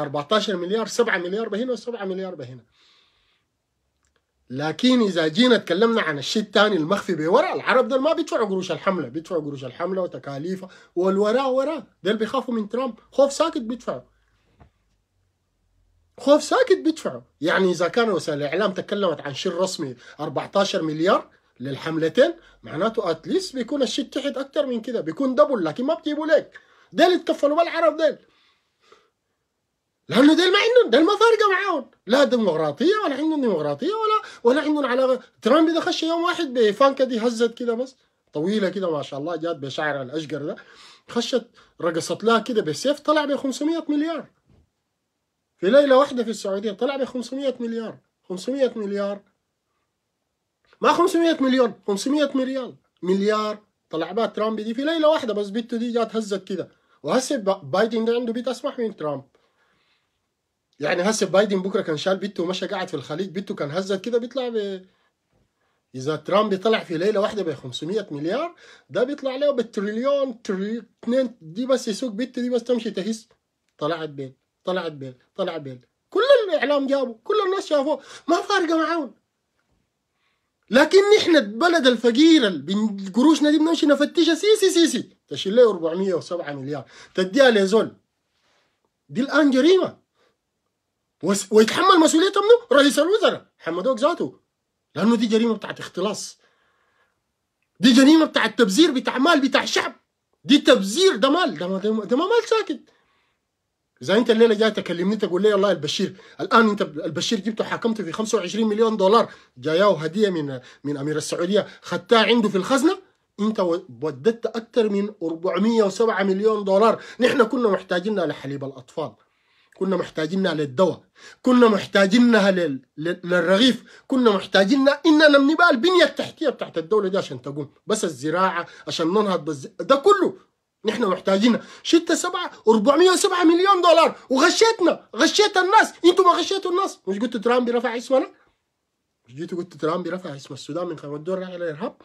14 مليار 7 مليار بهنا و7 مليار بهنا لكن اذا جينا تكلمنا عن الشيء الثاني المخفي بورا العرب دول ما بيدفعوا قروش الحمله بيدفعوا قروش الحمله وتكاليفها والوراء وراء دول بيخافوا من ترامب خوف ساكت بيدفعوا خوف ساكت بيدفعوا يعني اذا كان وسائل الاعلام تكلمت عن شيء رسمي 14 مليار للحملتين معناته اتليست بيكون الشيء تحت اكثر من كده بيكون دبل لكن ما بتجيبوا لك ديل يتكفلوا بالعرب ديل لانه ديل ما عندهم ديل ما فارقه معاهم لا ديمقراطيه ولا عندهم ديمقراطيه ولا ولا عندهم علاقه ترامب ده خش يوم واحد بفانكه دي هزت كده بس طويله كده ما شاء الله جات بشعرها الاشقر ده خشت رقصت لها كده بسيف طلع ب 500 مليار في ليله واحده في السعوديه طلع ب 500 مليار 500 مليار ما 500 مليون 500 مليار مليار طلع بها ترامب دي في ليله واحده بس بنته دي جات هزت كده وهسه بايدن ده عنده بيت اسمح من ترامب يعني هسه بايدن بكره كان شال بيته ومشى قاعد في الخليج بيته كان هزت كده بيطلع ب اذا ترامب طلع في ليله واحده ب 500 مليار ده بيطلع له بالتريليون تري... دي بس يسوق بيته دي بس تمشي تهز طلعت بيل طلعت بيل طلعت بيل كل الاعلام جابه كل الناس شافوه ما فارقه معاهم لكن نحن البلد الفقير قروشنا دي بنمشي نفتشها سيسي سيسي تشيل له 407 مليار تديها لزول دي الان جريمه ويتحمل مسؤوليتها منه رئيس الوزراء حمدوك ذاته لانه دي جريمه بتاعت اختلاص دي جريمه بتاعت تبذير بتاع مال بتاع شعب دي تبذير ده مال ده ما, ده ما مال ساكت اذا انت الليله جاي تكلمني تقول لي والله البشير الان انت البشير جبته حكمته في 25 مليون دولار جاياه هديه من من امير السعوديه خدتها عنده في الخزنه انت وددت اكثر من 407 مليون دولار نحن كنا محتاجين لحليب الاطفال كنا محتاجينها للدواء كنا محتاجينها لل... للرغيف كنا محتاجينها اننا بنبقى البنيه التحتيه بتاعت الدوله دي عشان تقوم بس الزراعه عشان ننهض بز... ده كله نحن محتاجينها ستة سبعة 407 مليون دولار وغشيتنا غشيت الناس انتوا ما غشيتوا الناس مش قلت ترامب رفع اسمنا مش جيتوا قلت ترامب رفع اسم السودان من خلال دور راح الارهاب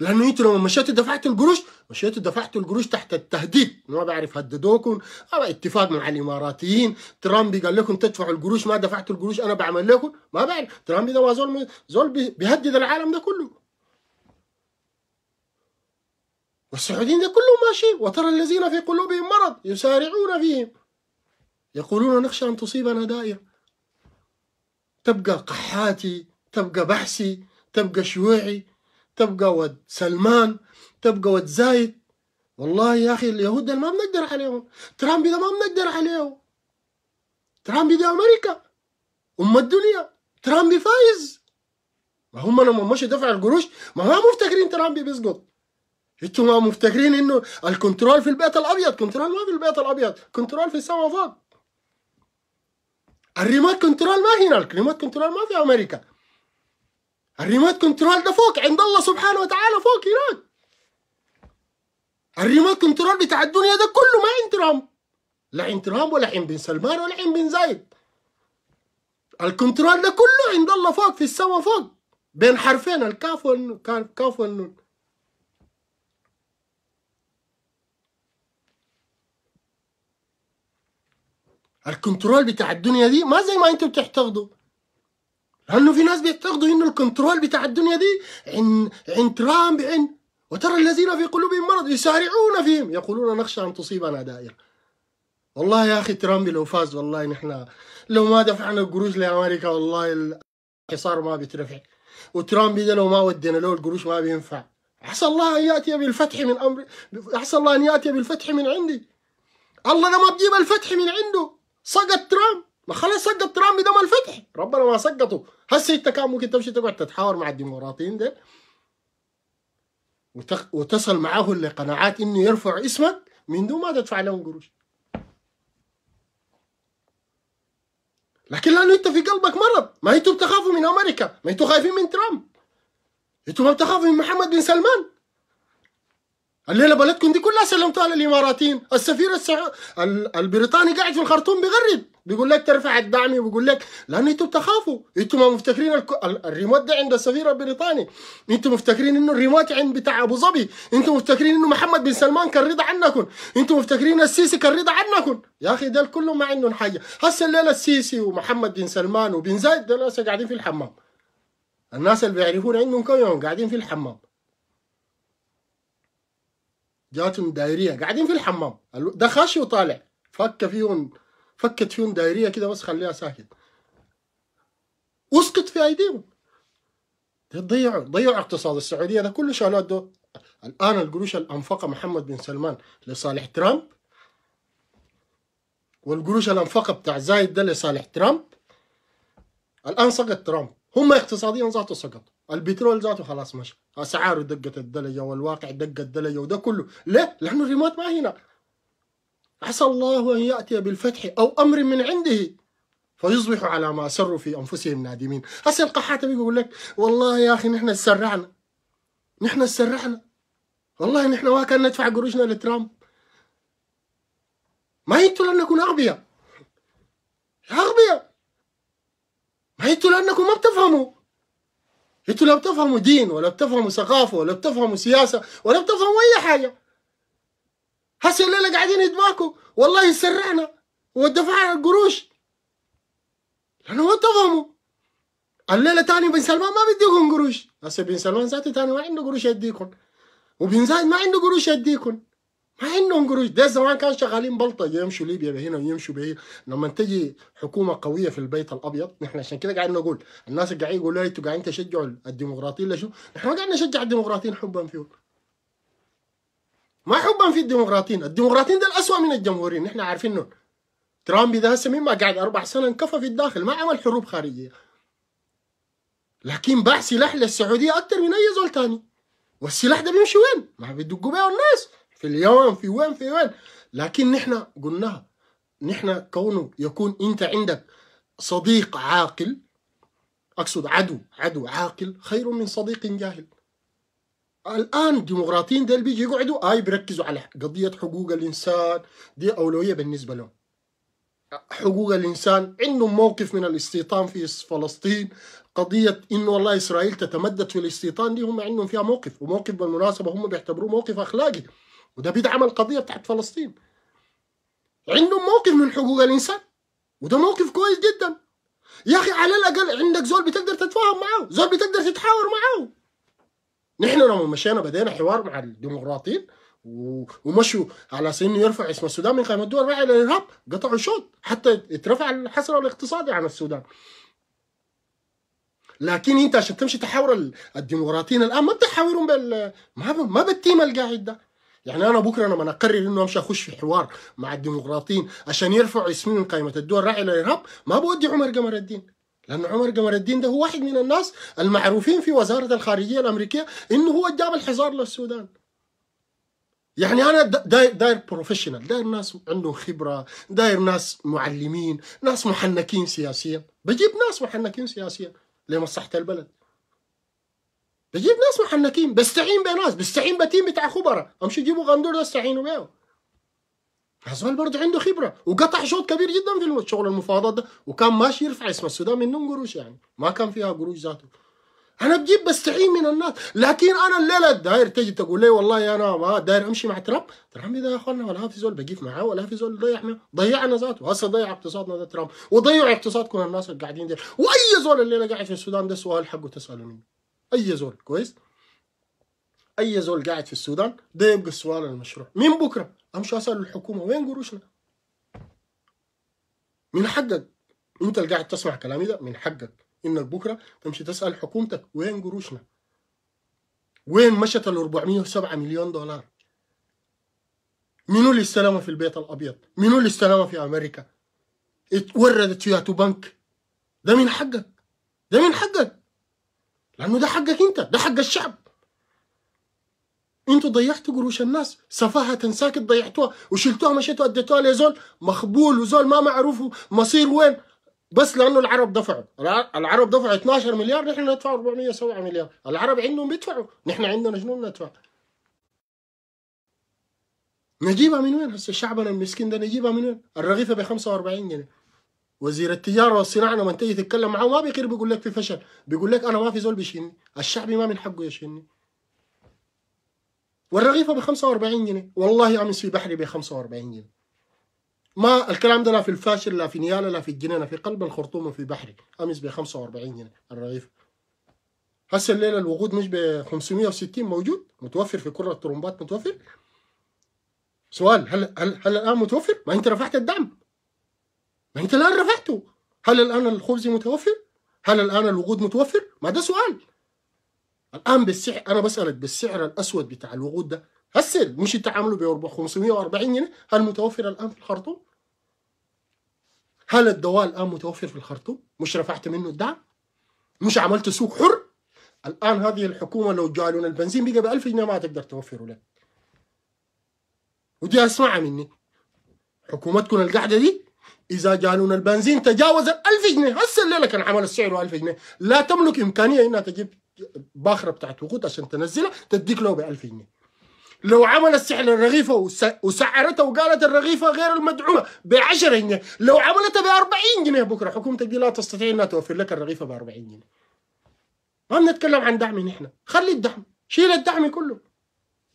لانه انت لما مشيت دفعت القروش مشيت دفعت القروش تحت التهديد ما بعرف هددوكم او اتفاق مع الاماراتيين ترامب قال لكم تدفعوا القروش ما دفعتوا القروش انا بعمل لكم ما بعرف ترامب ده زول زول بيهدد العالم ده كله والسعوديين ده كلهم ماشيين وترى الذين في قلوبهم مرض يسارعون فيهم يقولون نخشى أن تصيبنا دائرة تبقى قحاتي تبقى بحثي تبقى شيوعي تبقى ود سلمان تبقى ود زايد والله يا اخي اليهود ده ما بنقدر عليهم ترامب ده ما بنقدر عليهم ترامب ده امريكا ام الدنيا ترامب فايز ما هم لما مش دفع القروش ما هم مفتكرين ترامب بيسقط انتوا ما مفتكرين انه الكنترول في البيت الابيض كنترول ما في البيت الابيض كنترول في السماء فوق الريموت كنترول ما هنا الريموت كنترول ما في امريكا الريموت كنترول ده فوق عند الله سبحانه وتعالى فوق هناك الريموت كنترول بتاع الدنيا ده كله ما عند ترامب لا عند ترامب ولا عند بن سلمان ولا عند بن زايد الكنترول ده كله عند الله فوق في السماء فوق بين حرفين الكاف والنون كاف والنون الكنترول بتاع الدنيا دي ما زي ما انتم بتحتفظوا لانه في ناس بيعتقدوا انه الكنترول بتاع الدنيا دي عند عند ترامب عند وترى الذين في قلوبهم مرض يسارعون فيهم يقولون نخشى ان تصيبنا دائره والله يا اخي ترامب لو فاز والله نحن لو ما دفعنا قروش لامريكا والله الحصار ما بيترفع وترامب اذا لو ما ودينا له القروش ما بينفع عسى الله ان ياتي بالفتح من امر عسى الله ان ياتي بالفتح من عندي الله ده ما بجيب الفتح من عنده سقط ترامب ما خلاص سقط ترامب ده ما الفتح ربنا ما سقطه هسه انت كان ممكن تمشي تقعد تتحاور مع الديمقراطيين ده وتصل معاه لقناعات انه يرفع اسمك من دون ما تدفع لهم قروش لكن لانه انت في قلبك مرض ما انتوا بتخافوا من امريكا ما انتوا خايفين من ترامب انتوا ما بتخافوا من محمد بن سلمان الليله بلدكم دي كلها سلمتوها للاماراتيين السفير السع... البريطاني قاعد في الخرطوم بيغرد بيقول لك ترفع الدعم وبيقول لك لان انتوا بتخافوا انتوا ما مفتكرين الكو... الريموت ده عند السفير البريطاني انتوا مفتكرين انه الريموت عند بتاع ابو ظبي انتوا مفتكرين انه محمد بن سلمان كان رضا عنكم انتوا مفتكرين السيسي كان رضا عنكم يا اخي ده كلهم ما عندهم حاجه هسه الليله السيسي ومحمد بن سلمان وبن زايد ده دول قاعدين في الحمام الناس اللي بيعرفون عندهم كم يوم قاعدين في الحمام جاتهم دايريه قاعدين في الحمام ده خاشي وطالع فك فيهم فكت فيهم دايريه كده بس خليها ساكت اسقط في ايديهم ضيعوا ضيعوا اقتصاد السعوديه ده كله شالوه ده الان القروش اللي انفقها محمد بن سلمان لصالح ترامب والقروش اللي انفقها بتاع زايد ده لصالح ترامب الان سقط ترامب هم اقتصاديا ذاته سقط البترول ذاته خلاص مشى اسعاره دقت الدلجه والواقع دق الدلجه وده كله ليه؟ لانه الريموت ما هنا عسى الله أن يأتي بالفتح أو أمر من عنده فيصبحوا على ما سروا في أنفسهم نادمين هسه القحات بيقول لك والله يا أخي نحن تسرعنا نحن تسرعنا والله نحن ما كان ندفع قروشنا لترامب ما انتوا لانكم اغبياء اغبياء ما انتوا لانكم ما بتفهموا انتوا لا بتفهموا دين ولا بتفهموا ثقافه ولا بتفهموا سياسه ولا بتفهموا اي حاجه هسه الليله قاعدين يتباكوا والله سرعنا ودفعنا القروش لانه ما تفهموا الليله تاني بن سلمان ما بيديكم قروش هسه بن سلمان ذاته تاني ما عنده قروش يديكم وبن زايد ما عنده قروش يديكم ما عندهم قروش ده زمان كان شغالين بلطة يمشوا ليبيا بهنا ويمشوا بهي لما تجي حكومة قوية في البيت الأبيض نحن عشان كده قاعدين نقول الناس قاعدين يقولوا لي أنتوا قاعدين تشجعوا الديمقراطيين لشو؟ نحن ما قاعدين نشجع الديمقراطيين حبا فيهم ما حبا في الديمقراطيين الديمقراطيين ده الأسوأ من الجمهوريين نحن عارفينه ترامب ده هسه ما قاعد أربع سنة انكفى في الداخل ما عمل حروب خارجية لكن باع سلاح للسعودية أكثر من أي زول تاني والسلاح ده بيمشي وين؟ ما بيدقوا بيه الناس في اليوم في وين في وين لكن نحن قلناها نحن كونه يكون أنت عندك صديق عاقل أقصد عدو عدو عاقل خير من صديق جاهل الان الديمقراطيين ديل بيجي يقعدوا اي بيركزوا على قضيه حقوق الانسان دي اولويه بالنسبه لهم حقوق الانسان عندهم موقف من الاستيطان في فلسطين قضيه انه والله اسرائيل تتمدد في الاستيطان دي هم عندهم فيها موقف وموقف بالمناسبه هم بيعتبروه موقف اخلاقي وده بيدعم القضيه بتاعت فلسطين عندهم موقف من حقوق الانسان وده موقف كويس جدا يا اخي على الاقل عندك زول بتقدر تتفاهم معاه زول بتقدر تتحاور معاه نحن لما مشينا بدينا حوار مع الديمقراطيين ومشوا على سن يرفع اسم السودان من قائمه الدول الراعيه للارهاب قطعوا شوط حتى اترفع الحصر الاقتصادي عن السودان لكن انت عشان تمشي تحاور الديمقراطيين الان ما بتحاورهم بال ما ب... ما بالتيم القاعد ده يعني انا بكره لما اقرر انه امشي اخش في حوار مع الديمقراطيين عشان يرفعوا اسمي من قائمه الدول الراعيه للارهاب ما بودي عمر قمر الدين لأن عمر قمر الدين ده هو واحد من الناس المعروفين في وزارة الخارجية الأمريكية إنه هو جاب الحصار للسودان يعني انا داير داير بروفيشنال داير ناس عندهم خبره داير ناس معلمين ناس محنكين سياسيا بجيب ناس محنكين سياسيا لمصلحه البلد بجيب ناس محنكين بستعين بناس بستعين بتيم بتاع خبراء امشي جيبوا غندور ده استعينوا بيه عثمان برضه عنده خبره وقطع شوط كبير جدا في شغل المفاوضات ده وكان ماشي يرفع اسم السودان منهم قروش يعني ما كان فيها قروش ذاته انا بجيب بستعين من الناس لكن انا الليله داير تجي تقول لي والله انا ما داير امشي مع ترامب ترامب ده يا اخوانا ولا في زول بقيف معاه ولا في زول ضيعنا ضيعنا ذاته هسه ضيع اقتصادنا ده ترامب وضيع اقتصادكم الناس اللي قاعدين دي واي زول الليله قاعد في السودان ده سؤال حقه تساله منه اي زول كويس اي زول قاعد في السودان ده يبقى السؤال المشروع من بكره امشوا اسالوا الحكومه وين قروشنا؟ من حقك انت اللي قاعد تسمع كلامي ده من حقك انك بكره تمشي تسال حكومتك وين قروشنا؟ وين مشت ال 407 مليون دولار؟ منو اللي استلمها في البيت الابيض؟ منو اللي استلمها في امريكا؟ اتوردت فيها تو بنك ده من حقك ده من حقك لانه ده حقك انت ده حق الشعب انتوا ضيعتوا قروش الناس سفاهة ساكت ضيعتوها وشلتوها مشيتوا اديتوها لزول مخبول وزول ما معروف مصير وين بس لانه العرب دفعوا العرب دفعوا 12 مليار نحن ندفع 407 مليار العرب عندهم بيدفعوا نحن عندنا شنو بندفع نجيبها من وين هسه شعبنا المسكين ده نجيبها من وين الرغيفه ب 45 جنيه وزير التجاره والصناعه لما تيجي تتكلم معاه ما بيقدر بيقول لك في فشل بيقول لك انا ما في زول بيشيلني الشعبي ما من حقه يشيلني والرغيفه ب 45 جنيه والله امس في بحري ب 45 جنيه ما الكلام ده لا في الفاشل لا في نياله لا في الجنينه في قلب الخرطوم في بحري امس ب 45 جنيه الرغيفه هسه الليله الوقود مش ب 560 موجود متوفر في كره الطرمبات متوفر سؤال هل هل هل الان متوفر؟ ما انت رفعت الدعم ما انت الان رفعته هل الان الخبز متوفر؟ هل الان الوقود متوفر؟ ما ده سؤال الان بالسعر انا بسالك بالسعر الاسود بتاع الوقود ده هسه مش انت عامله ب 540 جنيه هل متوفر الان في الخرطوم؟ هل الدواء الان متوفر في الخرطوم؟ مش رفعت منه الدعم؟ مش عملت سوق حر؟ الان هذه الحكومه لو جالون البنزين بقى ب 1000 جنيه ما تقدر توفره لك. ودي اسمعها مني. حكومتكم القاعده دي اذا جالون البنزين تجاوز ال 1000 جنيه هسه الليله كان عمل السعر 1000 جنيه، لا تملك امكانيه انها تجيب باخره بتاعت وقود عشان تنزلها تديك له ب 1000 جنيه لو عمل السحر الرغيفة وسعرتها وقالت الرغيفة غير المدعومة ب 10 جنيه لو عملتها ب 40 جنيه بكرة حكومتك دي لا تستطيع أنها توفر لك الرغيفة ب 40 جنيه ما بنتكلم عن دعم نحن خلي الدعم شيل الدعم كله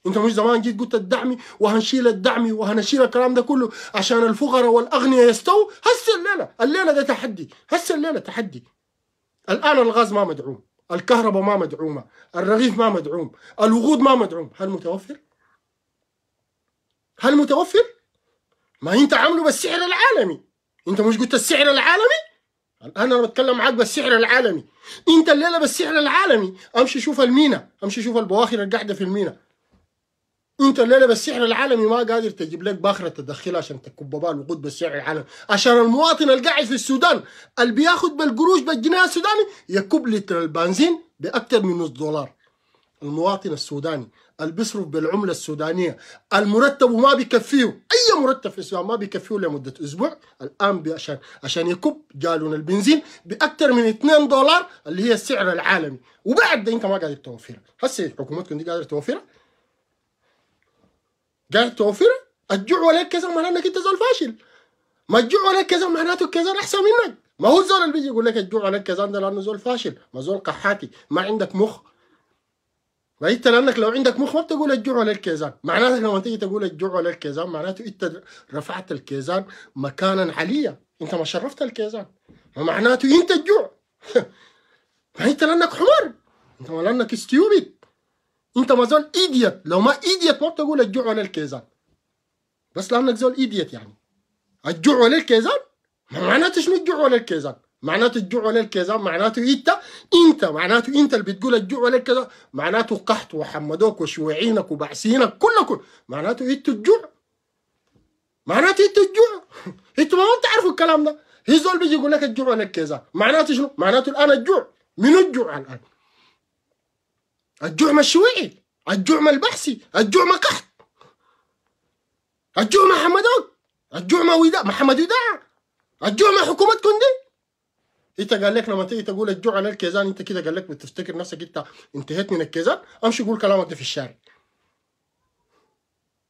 انت مش زمان جيت قلت الدعمي وهنشيل الدعمي وهنشيل الكلام ده كله عشان الفقراء والاغنياء يستووا هسه الليله الليله ده تحدي هسه الليله تحدي الان الغاز ما مدعوم الكهرباء ما مدعومة الرغيف ما مدعوم الوقود ما مدعوم هل متوفر؟ هل متوفر؟ ما انت عامله بالسعر العالمي انت مش قلت السعر العالمي؟ الان انا بتكلم معاك بالسعر العالمي انت الليله بالسعر العالمي امشي شوف المينا امشي شوف البواخر القاعده في المينا انت الليله بالسعر العالمي ما قادر تجيب لك باخره تدخلها عشان تكب الوقود بالسعر العالمي عشان المواطن القاعد في السودان اللي بياخذ بالقروش بالجنيه السوداني يكب لتر البنزين باكثر من نص دولار المواطن السوداني اللي بيصرف بالعمله السودانيه المرتب وما بيكفيه اي مرتب في السودان ما بيكفيه لمده اسبوع الان عشان عشان يكب جالون البنزين باكثر من 2 دولار اللي هي السعر العالمي وبعد ده انت ما قادر توفرها هسه حكومتكم دي قادره توفرها جاي توفرها الجوع عليك كذا معناه انك انت زول فاشل ما الجوع عليك كذا معناته كذا احسن منك ما هو الزول اللي بيجي يقول لك الجوع عليك كذا ده لانه زول فاشل ما زول قحاتي ما عندك مخ ما انت لانك لو عندك مخ ما بتقول الجوع ولا الكيزان معناته لما تيجي تقول الجوع ولا الكيزان معناته انت رفعت الكيزان مكانا عليا انت ما شرفت الكيزان معناته انت الجوع ما انت لانك حمر انت لانك ستيوبد انت ما زول ايديت لو ما ايديت ما بتقول الجوع ولا الكيزان بس لانك زول ايديت يعني الجوع ولا الكيزان معناته شنو الجوع ولا الكيزان معناته الجوع ولا الكيزان معناته انت انت معناته انت اللي بتقول الجوع ولا الكيزان معناته قحط وحمدوك وشويعينك وبعسينك كلكم معناته انت الجوع معناته انت الجوع انتوا ما بتعرفوا الكلام ده هي زول بيجي يقول لك الجوع ولا الكيزان معناته شنو معناته الان الجوع من الجوع الان الجعمة الشويعي الجعمة البحسي الجعمة كحت الجعمة حمدوك الجعمة وداع محمد وداع الجعمة حكومتكم دي انت قال لك لما تيجي تقول الجوع على الكيزان انت كده قال لك بتفتكر نفسك انت انتهيت من الكيزان امشي قول كلامك ده في الشارع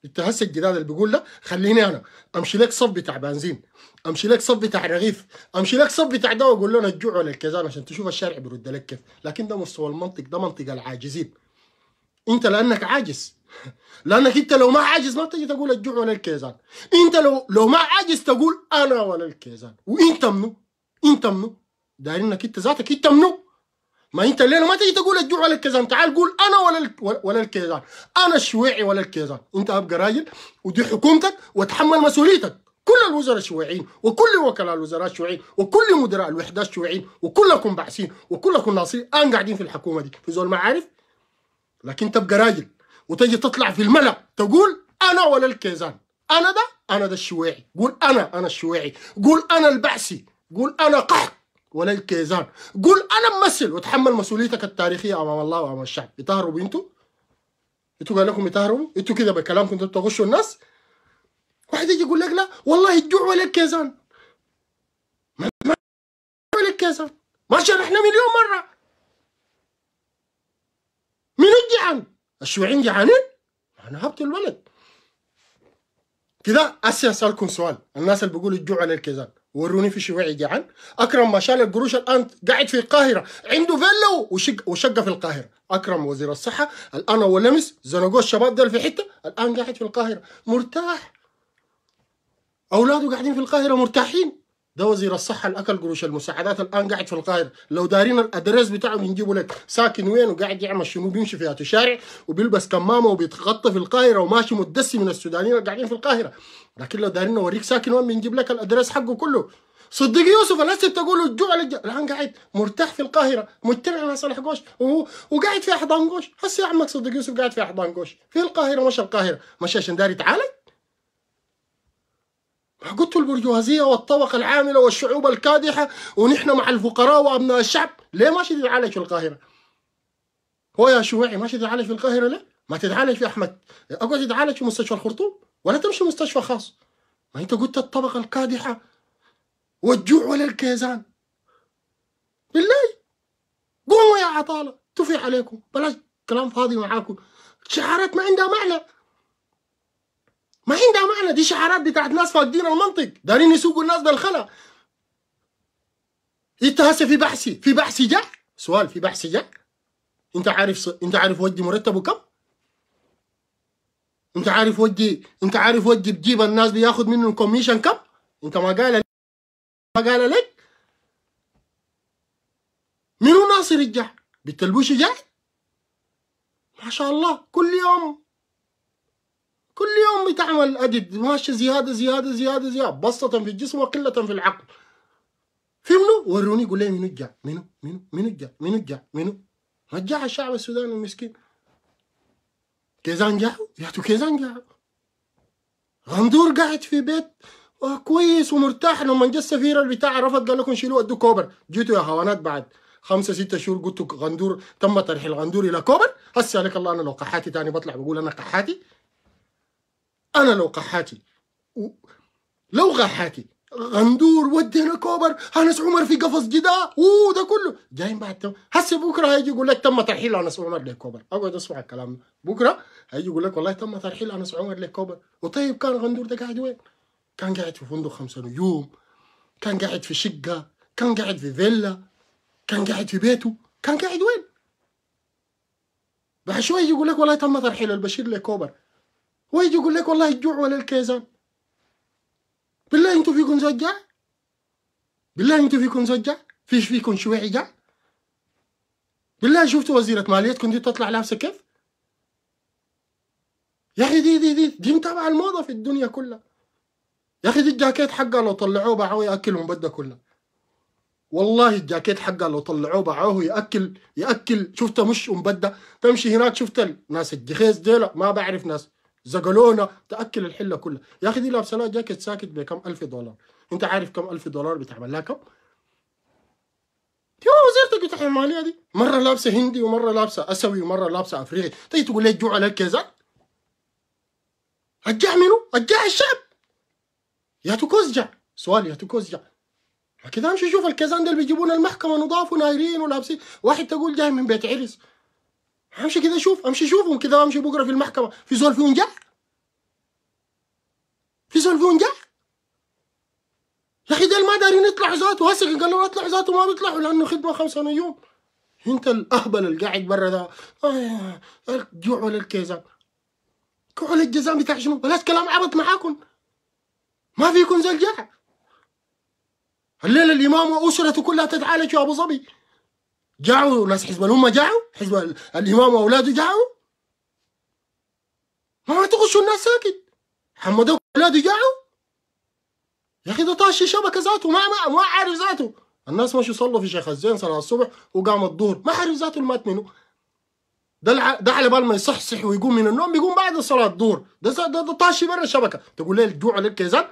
انت هسه الجداد اللي بيقول لا خليني انا امشي لك صف بتاع بنزين امشي لك صف بتاع رغيف امشي لك صف بتاع ده واقول لنا الجوع ولا الكزان عشان تشوف الشارع بيرد لك كيف لكن ده مستوى المنطق ده منطق العاجزين انت لانك عاجز لانك انت لو ما عاجز ما تجي تقول الجوع ولا الكيزان انت لو لو ما عاجز تقول انا ولا الكيزان وانت منو انت منو داير انك انت ذاتك انت منو ما انت ليه ما تجي تقول الجوع ولا الكيزان تعال قول انا ولا ولا الكيزان انا الشويعي ولا الكيزان انت ابقى راجل ودي حكومتك وتحمل مسؤوليتك كل الوزراء الشيوعيين وكل وكلاء الوزراء الشيوعيين وكل مدراء الوحدات الشيوعيين وكلكم باحثين وكلكم ناصرين انا قاعدين في الحكومه دي في زول ما عارف لكن تبقى راجل وتجي تطلع في الملا تقول انا ولا الكيزان انا ده انا ده الشيوعي قول انا انا الشيوعي قول انا البعثي قول انا قحط ولا الكيزان قول انا ممثل وتحمل مسؤوليتك التاريخيه امام الله وامام الشعب بتهربوا انتوا انتوا قال لكم يتهربوا انتوا كده بكلامكم انتوا بتغشوا الناس واحد يجي يقول لك لا والله الجوع ولا الكيزان ما ولا الكيزان ما شرحنا مليون مره من الجعان الشيوعيين جعانين انا هبط الولد كده اسي اسالكم سؤال الناس اللي بيقولوا الجوع ولا الكيزان وروني في شوية جعان اكرم ما شال القروش الان قاعد في القاهره عنده فيلا وشق وشقه في القاهره اكرم وزير الصحه الان لمس زنقوا الشباب دول في حته الان قاعد في القاهره مرتاح اولاده قاعدين في القاهره مرتاحين ده وزير الصحة اللي أكل قروش المساعدات الآن قاعد في القاهرة، لو دارين الأدريس بتاعه بنجيبه لك، ساكن وين وقاعد يعمل شنو بيمشي في الشارع وبيلبس كمامة وبيتغطى في القاهرة وماشي متدسي من السودانيين اللي قاعدين في القاهرة، لكن لو دارين نوريك ساكن وين بنجيب لك الأدريس حقه كله. صدق يوسف الناس تقول الجوع الج... الان قاعد مرتاح في القاهره مجتمع مع صالح قوش وهو وقاعد في احضان قوش هسه يا عمك صدق يوسف قاعد في احضان قوش في القاهره مش القاهره مش عشان داري تعالج قلت البرجوازيه والطبقه العامله والشعوب الكادحه ونحن مع الفقراء وابناء الشعب ليه ما تتعالج في القاهره؟ هو يا شيوعي ما تتعالج في القاهره ليه؟ ما تتعالج في احمد اقعد تتعالج في مستشفى الخرطوم ولا تمشي مستشفى خاص ما انت قلت الطبقه الكادحه والجوع ولا الكيزان بالله قوموا يا عطاله تفي عليكم بلاش كلام فاضي معاكم شعارات ما عندها معنى ما عندها معنى دي شعارات بتاعت ناس فاقدين المنطق دارين يسوقوا الناس بالخلا انت هسه في بحثي في بحثي جا سؤال في بحثي جا انت عارف ص... انت عارف ودي مرتبه كم انت عارف ودي انت عارف ودي بجيب الناس بياخذ منه الكوميشن كم انت ما قال ما قال لك منو ناصر الجاه بتلبوش جاي ما شاء الله كل يوم كل يوم بتعمل أدد ماشي زيادة زيادة زيادة زيادة بسطة في الجسم وقلة في العقل في منو؟ وروني يقول لي منو جاء؟ منو؟ منو؟ منو جاء؟ منو جاء؟ منو؟ رجع الشعب السوداني المسكين كيزان يا ياتوا كيزان جاو؟ غندور قاعد في بيت آه، كويس ومرتاح لما جا السفير بتاع رفض قال لكم شيلوا ادوا كوبر جيتوا يا هوانات بعد خمسة ستة شهور قلتوا غندور تم ترحيل غندور إلى كوبر هسه لك الله أنا لو قحاتي تاني بطلع بقول أنا قحاتي انا لو قحاتي لو قحاتي غندور ودينا كوبر انس عمر في قفص جدا اوه ده كله جايين بعد هسه بكره هيجي يقول لك تم ترحيل انس عمر لكوبر اقعد اسمع الكلام بكره هيجي يقول لك والله تم ترحيل انس عمر لكوبر وطيب كان غندور ده قاعد وين؟ كان قاعد في فندق خمسة نجوم كان قاعد في شقه كان قاعد في فيلا كان قاعد في بيته كان قاعد وين؟ بعد شوي يقول لك والله تم ترحيل البشير لكوبر ويجي يقول لك والله الجوع ولا الكيزان بالله انتوا فيكم زجاج بالله انتوا فيكم زجاج فيش فيكم شوية عجع بالله شفتوا وزيرة ماليتكم دي تطلع لابسة كيف يا اخي دي دي دي دي متابعة الموضة في الدنيا كلها يا اخي دي الجاكيت حقها لو طلعوه باعوه ياكلهم بده كله والله الجاكيت حقها لو طلعوه باعوه ياكل ياكل شفته مش مبدة تمشي هناك شفت الناس الجخيز ديلا ما بعرف ناس زقلونا تاكل الحله كلها يا اخي دي لابسه جاكيت ساكت بكم ألف دولار انت عارف كم ألف دولار بتعمل لها كم؟ يا وزيرتك بتاع الماليه دي مره لابسه هندي ومره لابسه اسوي ومره لابسه افريقي تيجي تقول لي جوع على الكيزان الجع منو؟ الجع الشعب يا جع سؤال يا جع كده امشي شوف الكيزان ده اللي بيجيبونا المحكمه نضاف ونايرين ولابسين واحد تقول جاي من بيت عرس امشي كده اشوف امشي اشوفهم كده امشي بكره في المحكمه في زول فيهم جاء في زول فيهم جاء يا اخي ديل ما دارين يطلع ذاته هسه قال له اطلع ذاته ما بيطلعوا لانه خدمه خمسة نجوم انت الاهبل اللي قاعد برا ده آه، الجوع آه، ولا الكيزان ولا الجزام بتاع شنو بلاش كلام عبط معاكم ما فيكم زي الجاع الليله الامام واسرته كلها تتعالج يا ابو ظبي جاعوا ناس حزب الأمة جاعوا حزب الإمام وأولاده جاعوا ما تغشوا الناس ساكت محمد وأولاده جاعوا يا أخي ده طاشي شبكة ذاته ما ما ما عارف ذاته الناس مشوا صلوا في شيخ الزين صلاة الصبح وقام الظهر ما عارف ذاته اللي مات منه ده ده على بال ما يصحصح ويقوم من النوم بيقوم بعد صلاة الظهر ده ده, ده طاشي برا الشبكة تقول ليه الجوع عليك كيزان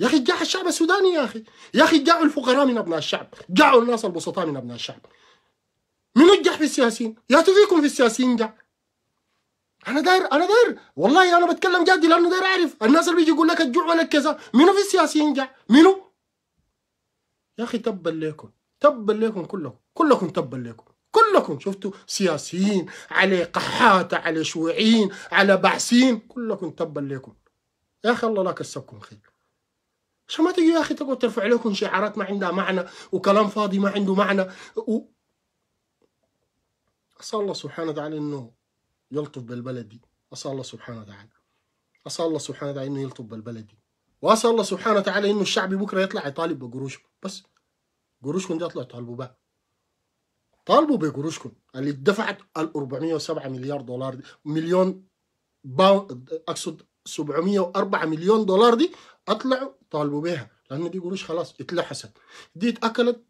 يا اخي جاع الشعب السوداني يا اخي يا اخي جاعوا الفقراء من ابناء الشعب جاعوا الناس البسطاء من ابناء الشعب منو في السياسيين؟ يا فيكم في السياسيين جا انا داير انا داير والله انا بتكلم جدي لانه داير اعرف الناس اللي بيجي يقول لك الجوع ولا الكذا منو في السياسيين جا منو؟ يا اخي تبا ليكم تبا ليكم كلكم كلكم تبا ليكم كلكم شفتوا سياسيين على قحاتة على شيوعيين على بعسين كلكم تبا ليكم يا اخي الله لا كسبكم خير عشان ما تجي يا اخي تقعد ترفع لكم شعارات ما عندها معنى وكلام فاضي ما عنده معنى و... أسأل الله سبحانه وتعالى إنه يلطف بالبلد دي أسأل الله سبحانه وتعالى أسأل الله سبحانه وتعالى إنه يلطف بالبلد دي وأسأل الله سبحانه وتعالى إنه الشعب بكرة يطلع يطالب بقروشكم بس قروشكم دي يطلع يطالبوا بها طالبوا بقروشكم اللي دفعت ال 407 مليار دولار دي مليون باوند اقصد 704 مليون دولار دي اطلعوا طالبوا بها لان دي قروش خلاص اتلحست دي اتاكلت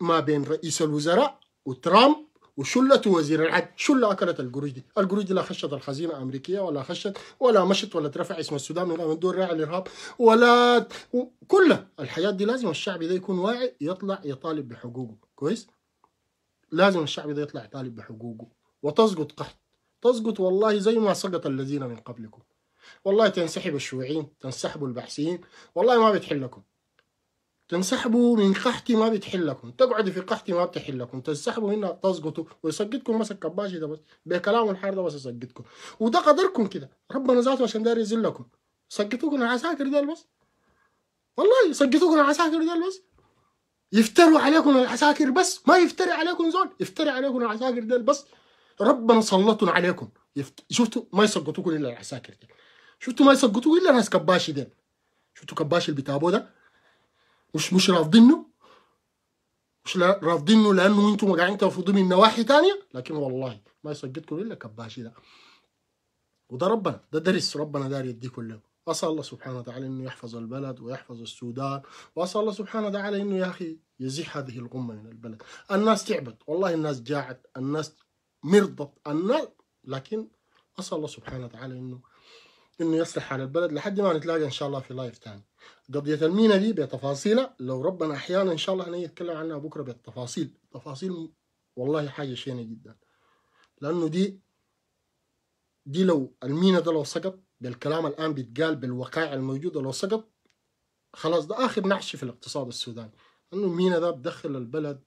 ما بين رئيس الوزراء وترامب وشلة وزير العدل شلة أكلت القروش دي القروش دي لا خشت الخزينة الأمريكية ولا خشت ولا مشت ولا ترفع اسم السودان ولا من دور راعي الإرهاب ولا كل الحياه دي لازم الشعب ده يكون واعي يطلع يطالب بحقوقه كويس لازم الشعب ده يطلع يطالب بحقوقه وتسقط قحط تسقط والله زي ما سقط الذين من قبلكم والله تنسحب الشيوعيين تنسحبوا البحثيين والله ما بتحلكم تنسحبوا من قحتي ما بتحلكم تقعدوا في قحتي ما بتحلكم تنسحبوا منها تسقطوا ويسقطكم مسك كباشي ده بس بكلامه الحار ده بس يسقطكم وده قدركم كده ربنا ذاته عشان داير يذلكم سقطوكم العساكر ده بس والله سقطوكم العساكر ده بس يفتروا عليكم العساكر بس ما يفتري عليكم زول يفتري عليكم العساكر ده بس ربنا سلطهم عليكم يفت... شفتوا ما يسقطوكم الا العساكر ده شفتوا ما يسقطوكم الا ناس كباشي ده شفتوا كباشي اللي بتابوه ده مش مش رافضينه مش رافضينه لانه انتم قاعدين ترفضوه من نواحي ثانيه لكن والله ما يسجدكم الا كباشي ده وده ربنا ده درس ربنا داري يديه كله اسال الله سبحانه وتعالى انه يحفظ البلد ويحفظ السودان واسال الله سبحانه وتعالى انه يا اخي يزيح هذه الغمه من البلد الناس تعبت والله الناس جاعت الناس مرضت الناس لكن اسال الله سبحانه وتعالى انه انه يصلح على البلد لحد ما نتلاقى ان شاء الله في لايف تاني قضية المينا دي بتفاصيلها لو ربنا احيانا ان شاء الله هنتكلم عنها بكره بالتفاصيل تفاصيل والله حاجة شينة جدا لانه دي دي لو المينا ده لو سقط بالكلام الان بيتقال بالوقائع الموجودة لو سقط خلاص ده اخر نعش في الاقتصاد السوداني انه المينا ده بدخل البلد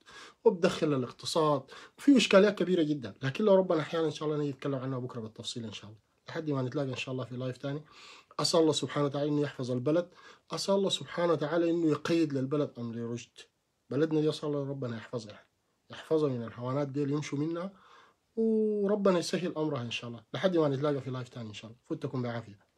وبدخل الاقتصاد وفي اشكاليات كبيره جدا لكن لو ربنا احيانا ان شاء الله نتكلم عنها بكره بالتفصيل ان شاء الله لحد ما نتلاقى ان شاء الله في لايف ثاني اسال الله سبحانه وتعالى انه يحفظ البلد اسال الله سبحانه وتعالى انه يقيد للبلد امر رشد بلدنا دي اسال الله ربنا يحفظها يحفظها من الحيوانات دي اللي يمشوا منها وربنا يسهل امرها ان شاء الله لحد ما نتلاقى في لايف ثاني ان شاء الله فوتكم بعافيه